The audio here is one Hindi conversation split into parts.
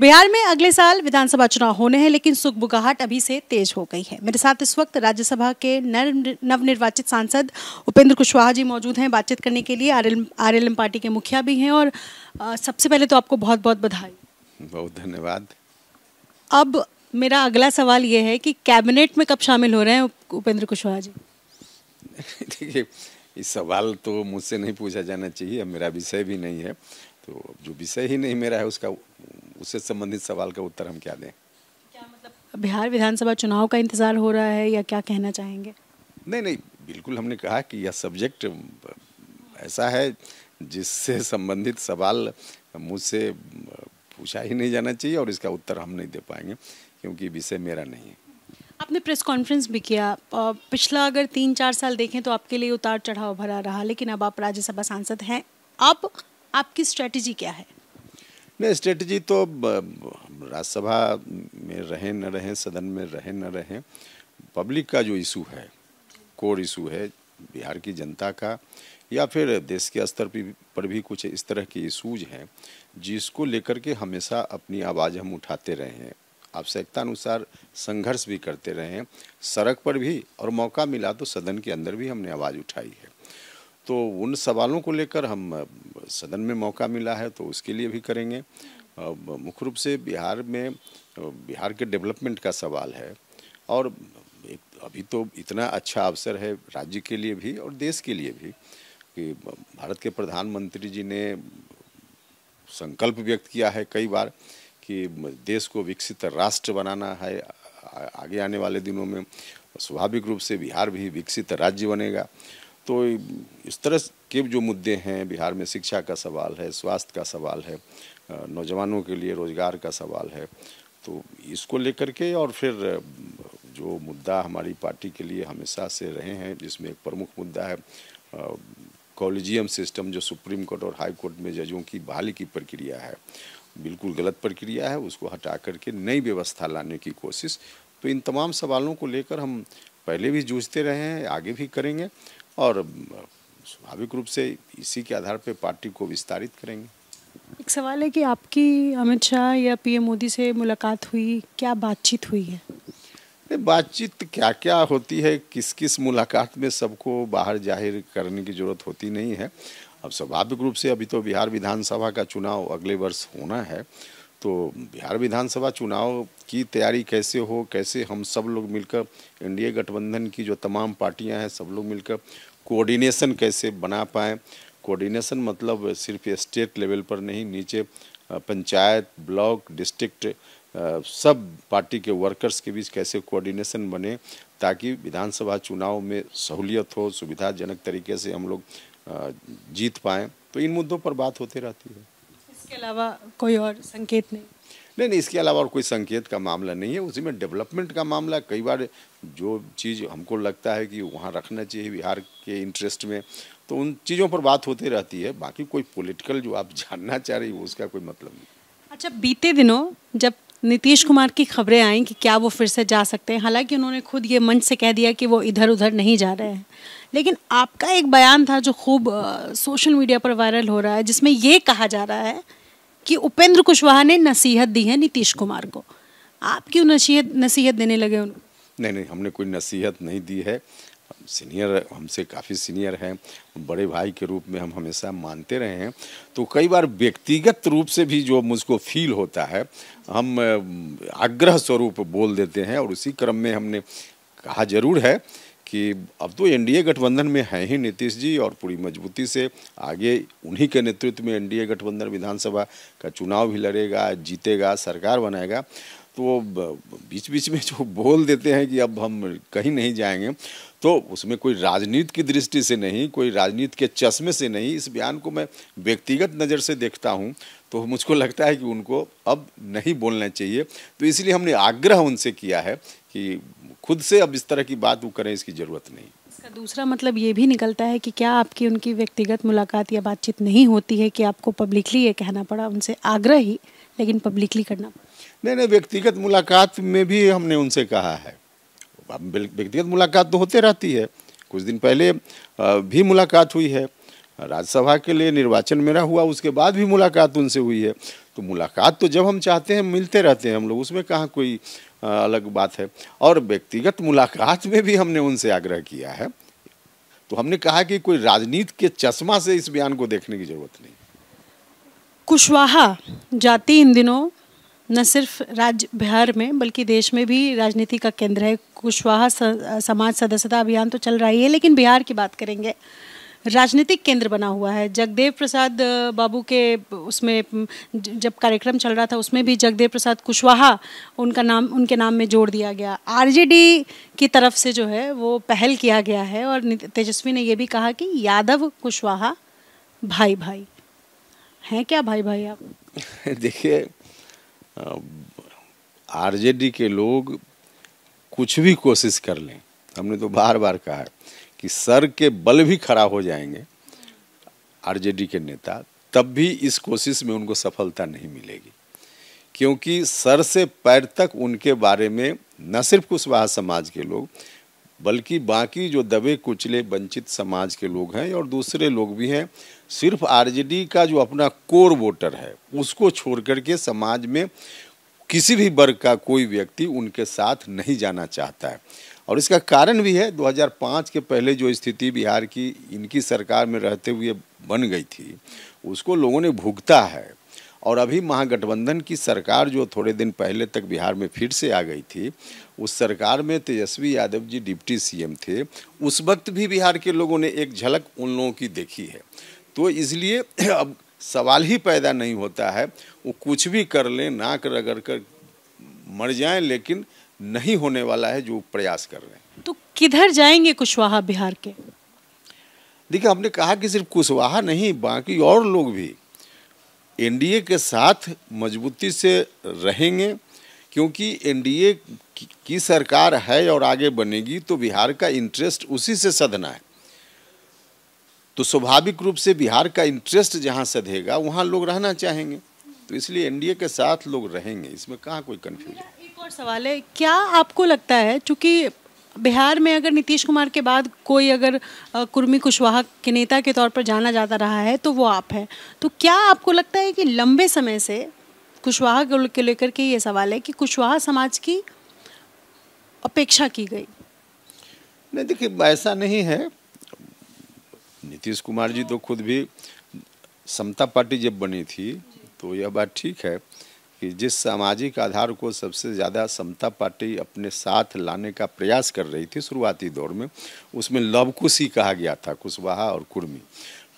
बिहार में अगले साल विधानसभा चुनाव होने हैं लेकिन सुखबुगाहट अभी से तेज हो गई है मेरे साथ इस वक्त राज्यसभा के नव निर्वाचित सांसद उपेंद्र कुशवाहा जी मौजूद हैं बातचीत करने के लिए आर एल पार्टी के मुखिया भी हैं और आ, सबसे पहले तो आपको बहुत बहुत बधाई बहुत धन्यवाद अब मेरा अगला सवाल ये है कि कैबिनेट में कब शामिल हो रहे हैं उपेंद्र कुशवाहा जी देखिए इस सवाल तो मुझसे नहीं पूछा जाना चाहिए मेरा विषय भी नहीं है तो जो विषय ही नहीं मेरा है उसका उससे संबंधित सवाल का उत्तर हम क्या दें क्या मतलब बिहार विधानसभा चुनाव का इंतज़ार हो रहा है या क्या कहना चाहेंगे नहीं नहीं बिल्कुल हमने कहा कि यह सब्जेक्ट ऐसा है जिससे संबंधित सवाल मुझसे पूछा ही नहीं जाना चाहिए और इसका उत्तर हम नहीं दे पाएंगे क्योंकि विषय मेरा नहीं है आपने प्रेस कॉन्फ्रेंस भी किया पिछला अगर तीन चार साल देखें तो आपके लिए उतार चढ़ाव भरा रहा लेकिन अब आप राज्यसभा सांसद हैं अब आपकी स्ट्रेटजी क्या है नहीं स्ट्रेटजी तो राज्यसभा में रहें न रहें सदन में रहें न रहें पब्लिक का जो इशू है कोर इशू है बिहार की जनता का या फिर देश के स्तर पर भी कुछ इस तरह के इशूज हैं जिसको लेकर के हमेशा अपनी आवाज़ हम उठाते रहे हैं आवश्यकता अनुसार संघर्ष भी करते रहे हैं सड़क पर भी और मौका मिला तो सदन के अंदर भी हमने आवाज़ उठाई है तो उन सवालों को लेकर हम सदन में मौका मिला है तो उसके लिए भी करेंगे मुख्य रूप से बिहार में बिहार के डेवलपमेंट का सवाल है और अभी तो इतना अच्छा अवसर है राज्य के लिए भी और देश के लिए भी कि भारत के प्रधानमंत्री जी ने संकल्प व्यक्त किया है कई बार कि देश को विकसित राष्ट्र बनाना है आगे आने वाले दिनों में स्वाभाविक रूप से बिहार भी विकसित राज्य बनेगा तो इस तरह के जो मुद्दे हैं बिहार में शिक्षा का सवाल है स्वास्थ्य का सवाल है नौजवानों के लिए रोज़गार का सवाल है तो इसको लेकर के और फिर जो मुद्दा हमारी पार्टी के लिए हमेशा से रहे हैं जिसमें एक प्रमुख मुद्दा है कॉलेजियम सिस्टम जो सुप्रीम कोर्ट और हाई कोर्ट में जजों की बहाली की प्रक्रिया है बिल्कुल गलत प्रक्रिया है उसको हटा करके नई व्यवस्था लाने की कोशिश तो इन तमाम सवालों को लेकर हम पहले भी जूझते रहे हैं आगे भी करेंगे और स्वाभाविक रूप से इसी के आधार पर पार्टी को विस्तारित करेंगे एक सवाल है कि आपकी अमित शाह या पीएम मोदी से मुलाकात हुई क्या बातचीत हुई है बातचीत क्या क्या होती है किस किस मुलाकात में सबको बाहर जाहिर करने की ज़रूरत होती नहीं है अब स्वाभाविक रूप से अभी तो बिहार विधानसभा का चुनाव अगले वर्ष होना है तो बिहार विधानसभा चुनाव की तैयारी कैसे हो कैसे हम सब लोग मिलकर एनडीए गठबंधन की जो तमाम पार्टियां हैं सब लोग मिलकर कोऑर्डिनेशन कैसे बना पाएँ कोऑर्डिनेशन मतलब सिर्फ स्टेट लेवल पर नहीं नीचे पंचायत ब्लॉक डिस्ट्रिक्ट सब पार्टी के वर्कर्स के बीच कैसे कोऑर्डिनेशन बने ताकि विधानसभा चुनाव में सहूलियत हो सुविधाजनक तरीके से हम लोग जीत पाएँ तो इन मुद्दों पर बात होते रहती है इसके अलावा कोई और संकेत नहीं नहीं नहीं इसके अलावा और कोई संकेत का मामला नहीं है उसी में डेवलपमेंट का मामला कई बार जो चीज़ हमको लगता है कि वहाँ रखना चाहिए बिहार के इंटरेस्ट में तो उन चीज़ों पर बात होती रहती है बाकी कोई पॉलिटिकल जो आप जानना चाह रही हो उसका कोई मतलब नहीं अच्छा बीते दिनों जब नीतीश कुमार की खबरें आई कि क्या वो फिर से जा सकते हैं हालांकि उन्होंने खुद ये मंच से कह दिया कि वो इधर उधर नहीं जा रहे हैं लेकिन आपका एक बयान था जो खूब सोशल मीडिया पर वायरल हो रहा है जिसमें ये कहा जा रहा है कि उपेंद्र कुशवाहा ने नसीहत दी है नीतीश कुमार को आप क्यों नसीहत नसीहत देने लगे उनको नहीं नहीं हमने कोई नसीहत नहीं दी है सीनियर हमसे काफ़ी सीनियर हैं बड़े भाई के रूप में हम हमेशा मानते रहे हैं तो कई बार व्यक्तिगत रूप से भी जो मुझको फील होता है हम आग्रह स्वरूप बोल देते हैं और उसी क्रम में हमने कहा जरूर है कि अब तो एनडीए गठबंधन में हैं ही नीतीश जी और पूरी मजबूती से आगे उन्हीं के नेतृत्व में एनडीए गठबंधन विधानसभा का चुनाव भी लड़ेगा जीतेगा सरकार बनाएगा तो बीच बीच में जो बोल देते हैं कि अब हम कहीं नहीं जाएंगे तो उसमें कोई राजनीति की दृष्टि से नहीं कोई राजनीति के चश्मे से नहीं इस बयान को मैं व्यक्तिगत नज़र से देखता हूँ तो मुझको लगता है कि उनको अब नहीं बोलना चाहिए तो इसलिए हमने आग्रह उनसे किया है कि खुद से अब इस तरह की बात वो करें इसकी ज़रूरत नहीं इसका दूसरा मतलब ये भी निकलता है कि क्या आपकी उनकी व्यक्तिगत मुलाकात या बातचीत नहीं होती है कि आपको पब्लिकली ये कहना पड़ा उनसे आग्रह ही लेकिन पब्लिकली करना पड़ा नहीं नहीं व्यक्तिगत मुलाकात में भी हमने उनसे कहा है व्यक्तिगत मुलाकात तो होते रहती है कुछ दिन पहले भी मुलाकात हुई है राज्यसभा के लिए निर्वाचन मेरा हुआ उसके बाद भी मुलाकात उनसे हुई है तो मुलाकात तो जब हम चाहते हैं मिलते रहते हैं हम लोग उसमें कहाँ कोई अलग बात है और व्यक्तिगत मुलाकात में भी हमने उनसे आग्रह किया है तो हमने कहा कि कोई राजनीति के चश्मा से इस बयान को देखने की जरूरत नहीं कुशवाहा जाति इन दिनों न सिर्फ राज्य बिहार में बल्कि देश में भी राजनीति का केंद्र है कुशवाहा समाज सदस्यता अभियान तो चल रहा ही है लेकिन बिहार की बात करेंगे राजनीतिक केंद्र बना हुआ है जगदेव प्रसाद बाबू के उसमें जब कार्यक्रम चल रहा था उसमें भी जगदेव प्रसाद कुशवाहा उनका नाम उनके नाम में जोड़ दिया गया आरजेडी की तरफ से जो है वो पहल किया गया है और तेजस्वी ने ये भी कहा कि यादव कुशवाहा भाई भाई हैं क्या भाई भाई आप देखिए आरजेडी के लोग कुछ भी कोशिश कर लें हमने तो बार बार कहा है कि सर के बल भी खड़ा हो जाएंगे आरजेडी के नेता तब भी इस कोशिश में उनको सफलता नहीं मिलेगी क्योंकि सर से पैर तक उनके बारे में न सिर्फ कुशवाहा समाज के लोग बल्कि बाकी जो दबे कुचले वंचित समाज के लोग हैं और दूसरे लोग भी हैं सिर्फ आरजेडी का जो अपना कोर वोटर है उसको छोड़ करके समाज में किसी भी वर्ग का कोई व्यक्ति उनके साथ नहीं जाना चाहता है और इसका कारण भी है 2005 के पहले जो स्थिति बिहार की इनकी सरकार में रहते हुए बन गई थी उसको लोगों ने भुगता है और अभी महागठबंधन की सरकार जो थोड़े दिन पहले तक बिहार में फिर से आ गई थी उस सरकार में तेजस्वी यादव जी डिप्टी सीएम थे उस वक्त भी बिहार के लोगों ने एक झलक उन लोगों की देखी है तो इसलिए अब सवाल ही पैदा नहीं होता है वो कुछ भी कर लें नाक रगड़ कर मर जाएं लेकिन नहीं होने वाला है जो प्रयास कर रहे हैं तो किधर जाएंगे कुशवाहा बिहार के देखिए हमने कहा कि सिर्फ कुशवाहा नहीं बाकी और लोग भी एनडीए के साथ मजबूती से रहेंगे क्योंकि एनडीए की सरकार है और आगे बनेगी तो बिहार का इंटरेस्ट उसी से सधना है तो स्वाभाविक रूप से बिहार का इंटरेस्ट जहाँ सधेगा वहां लोग रहना चाहेंगे तो इसलिए एनडीए के साथ लोग रहेंगे इसमें कहाँ कोई कन्फ्यूजन एक और सवाल है क्या आपको लगता है चूँकि बिहार में अगर नीतीश कुमार के बाद कोई अगर कुर्मी कुशवाहा के नेता के तौर पर जाना जाता रहा है तो वो आप हैं तो क्या आपको लगता है कि लंबे समय से कुशवाहा के लेकर के ये सवाल है कि कुशवाहा समाज की अपेक्षा की गई नहीं देखिए ऐसा नहीं है नीतीश कुमार जी तो खुद भी समता पार्टी जब बनी थी तो यह बात ठीक है कि जिस सामाजिक आधार को सबसे ज़्यादा समता पार्टी अपने साथ लाने का प्रयास कर रही थी शुरुआती दौर में उसमें लवकुशी कहा गया था कुशवाहा और कुर्मी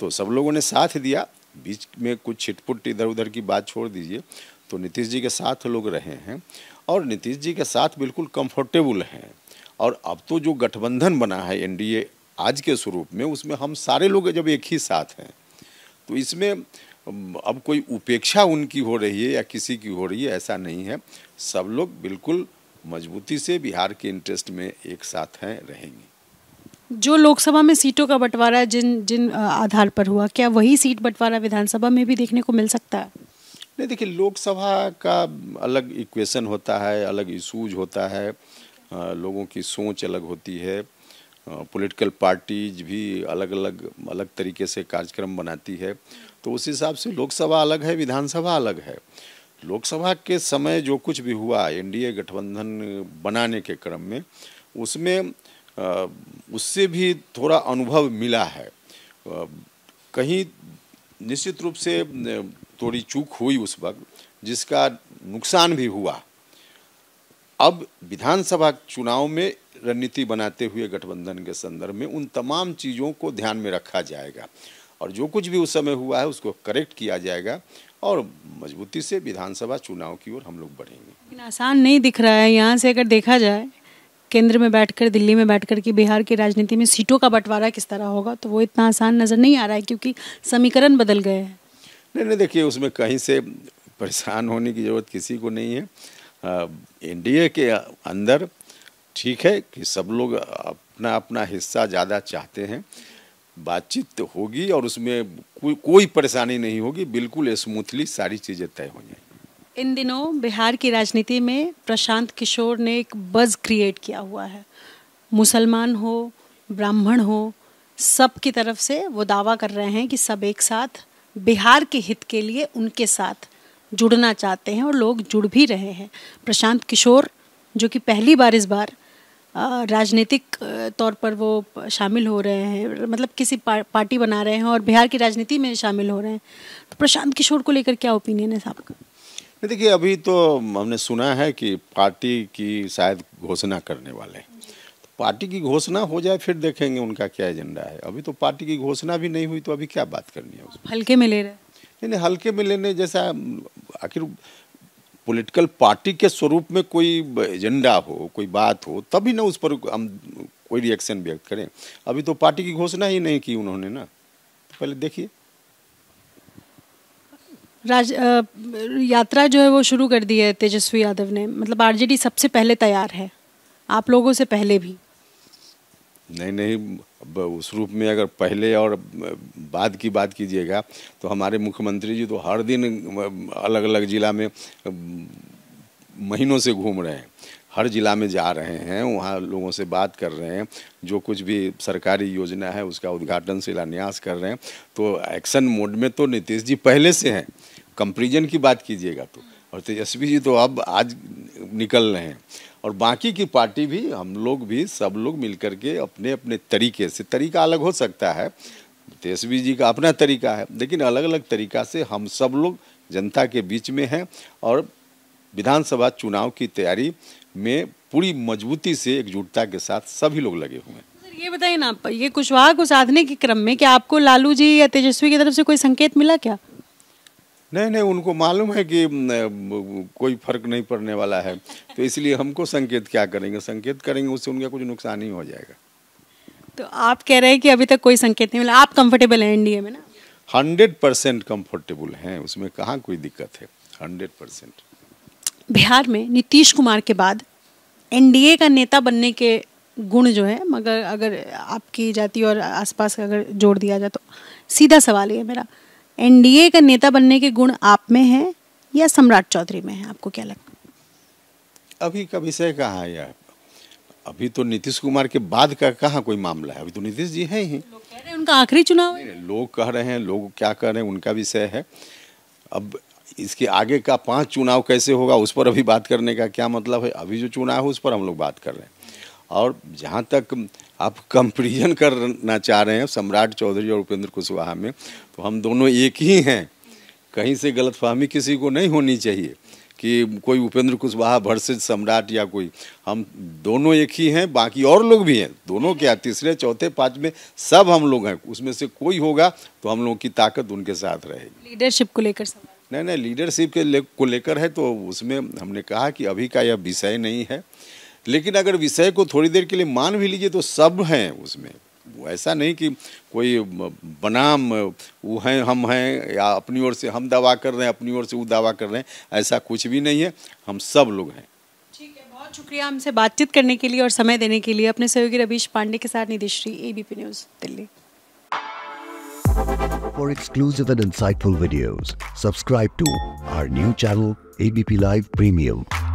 तो सब लोगों ने साथ दिया बीच में कुछ छिटपुट इधर उधर की बात छोड़ दीजिए तो नीतीश जी के साथ लोग रहे हैं और नीतीश जी के साथ बिल्कुल कंफर्टेबल हैं और अब तो जो गठबंधन बना है एनडीए आज के स्वरूप में उसमें हम सारे लोग जब एक ही साथ हैं तो इसमें अब कोई उपेक्षा उनकी हो रही है या किसी की हो रही है ऐसा नहीं है सब लोग बिल्कुल मजबूती से बिहार के इंटरेस्ट में एक साथ हैं रहेंगे जो लोकसभा में सीटों का बंटवारा जिन जिन आधार पर हुआ क्या वही सीट बंटवारा विधानसभा में भी देखने को मिल सकता है नहीं देखिए लोकसभा का अलग इक्वेशन होता है अलग इशूज होता है लोगों की सोच अलग होती है पॉलिटिकल पार्टीज भी अलग अलग अलग तरीके से कार्यक्रम बनाती है तो उस हिसाब से लोकसभा अलग है विधानसभा अलग है लोकसभा के समय जो कुछ भी हुआ एनडीए गठबंधन बनाने के क्रम में उसमें उससे भी थोड़ा अनुभव मिला है कहीं निश्चित रूप से थोड़ी चूक हुई उस वक्त जिसका नुकसान भी हुआ अब विधानसभा चुनाव में रणनीति बनाते हुए गठबंधन के संदर्भ में उन तमाम चीज़ों को ध्यान में रखा जाएगा और जो कुछ भी उस समय हुआ है उसको करेक्ट किया जाएगा और मजबूती से विधानसभा चुनाव की ओर हम लोग बढ़ेंगे लेकिन आसान नहीं दिख रहा है यहाँ से अगर देखा जाए केंद्र में बैठकर दिल्ली में बैठकर कि बिहार की राजनीति में सीटों का बंटवारा किस तरह होगा तो वो इतना आसान नज़र नहीं आ रहा है क्योंकि समीकरण बदल गए हैं नहीं नहीं देखिए उसमें कहीं से परेशान होने की ज़रूरत किसी को नहीं है एनडीए के अंदर ठीक है कि सब लोग अपना अपना हिस्सा ज़्यादा चाहते हैं बातचीत तो होगी और उसमें को, कोई परेशानी नहीं होगी बिल्कुल स्मूथली सारी चीज़ें तय हो जाएंगी इन दिनों बिहार की राजनीति में प्रशांत किशोर ने एक बज़ क्रिएट किया हुआ है मुसलमान हो ब्राह्मण हो सब की तरफ से वो दावा कर रहे हैं कि सब एक साथ बिहार के हित के लिए उनके साथ जुड़ना चाहते हैं और लोग जुड़ भी रहे हैं प्रशांत किशोर जो कि पहली बार इस बार राजनीतिक तौर पर वो शामिल हो रहे हैं मतलब किसी पा, पार्टी बना रहे हैं और बिहार की राजनीति में शामिल हो रहे हैं तो प्रशांत किशोर को लेकर क्या ओपिनियन है साहब का देखिए अभी तो हमने सुना है कि पार्टी की शायद घोषणा करने वाले तो पार्टी की घोषणा हो जाए फिर देखेंगे उनका क्या एजेंडा है अभी तो पार्टी की घोषणा भी नहीं हुई तो अभी क्या बात करनी है हल्के में ले रहे हैं नहीं नहीं हल्के में लेने जैसा आखिर पॉलिटिकल पार्टी के स्वरूप में कोई एजेंडा हो कोई बात हो तभी ना उस पर हम कोई रिएक्शन व्यक्त करें अभी तो पार्टी की घोषणा ही नहीं की उन्होंने ना तो पहले देखिए राज यात्रा जो है वो शुरू कर दी है तेजस्वी यादव ने मतलब आरजेडी सबसे पहले तैयार है आप लोगों से पहले भी नहीं नहीं उस रूप में अगर पहले और बाद की बात कीजिएगा तो हमारे मुख्यमंत्री जी तो हर दिन अलग अलग ज़िला में महीनों से घूम रहे हैं हर ज़िला में जा रहे हैं वहाँ लोगों से बात कर रहे हैं जो कुछ भी सरकारी योजना है उसका उद्घाटन शिलान्यास कर रहे हैं तो एक्शन मोड में तो नीतीश जी पहले से हैं कंपेरिजन की बात कीजिएगा तो और तेजस्वी जी तो अब आज निकल रहे हैं और बाकी की पार्टी भी हम लोग भी सब लोग मिलकर के अपने अपने तरीके से तरीका अलग हो सकता है तेजस्वी जी का अपना तरीका है लेकिन अलग अलग तरीका से हम सब लोग जनता के बीच में हैं और विधानसभा चुनाव की तैयारी में पूरी मजबूती से एकजुटता के साथ सभी लोग लगे हुए हैं ये बताइए ना ये कुशवाहा को साधने के क्रम में क्या आपको लालू जी या तेजस्वी की तरफ से कोई संकेत मिला क्या नहीं नहीं उनको मालूम है कि कोई फर्क नहीं पड़ने वाला है तो इसलिए हमको संकेत क्या करेंगे संकेत करेंगे उससे उनका कुछ नुकसान ही हो जाएगा तो आप कह रहे हैं कि अभी तक कोई संकेत नहीं मिला आप कंफर्टेबल हैं एनडीए में ना हंड्रेड परसेंट कम्फर्टेबल हैं उसमें कहाँ कोई दिक्कत है हंड्रेड परसेंट बिहार में नीतीश कुमार के बाद एनडीए का नेता बनने के गुण जो है मगर अगर आपकी जाति और आसपास अगर जोड़ दिया जाए तो सीधा सवाल ये मेरा एनडीए का नेता बनने के गुण आप में है या सम्राट चौधरी में है आपको क्या लगता अभी का विषय कहाँ है यार अभी तो नीतीश कुमार के बाद का कहाँ कोई मामला है अभी तो नीतीश जी है ही लोग कह रहे हैं उनका आखिरी चुनाव है लोग कह रहे हैं लोग क्या कह रहे हैं उनका विषय है अब इसके आगे का पांच चुनाव कैसे होगा उस पर अभी बात करने का क्या मतलब है अभी जो चुनाव है उस पर हम लोग बात कर रहे हैं और जहाँ तक आप कंपेरिजन करना चाह रहे हैं सम्राट चौधरी और उपेंद्र कुशवाहा में तो हम दोनों एक ही हैं कहीं से गलतफहमी किसी को नहीं होनी चाहिए कि कोई उपेंद्र कुशवाहा वर्सेज सम्राट या कोई हम दोनों एक ही हैं बाकी और लोग भी हैं दोनों क्या तीसरे चौथे में सब हम लोग हैं उसमें से कोई होगा तो हम लोगों की ताकत उनके साथ रहेगी लीडरशिप को लेकर नहीं नहीं लीडरशिप के ले, को लेकर है तो उसमें हमने कहा कि अभी का यह विषय नहीं है लेकिन अगर विषय को थोड़ी देर के लिए मान भी लीजिए तो सब हैं उसमें वो ऐसा नहीं कि कोई बनाम वो हैं हम हैं या अपनी ओर से हम दावा कर रहे हैं अपनी ओर से वो दावा कर रहे हैं ऐसा कुछ भी नहीं है हम सब लोग हैं ठीक है बहुत शुक्रिया हमसे बातचीत करने के लिए और समय देने के लिए अपने सहयोगी रवीश पांडे के साथ निदेश्री ABP News Delhi For exclusive and insightful videos, subscribe to our new channel ABP Live Premium.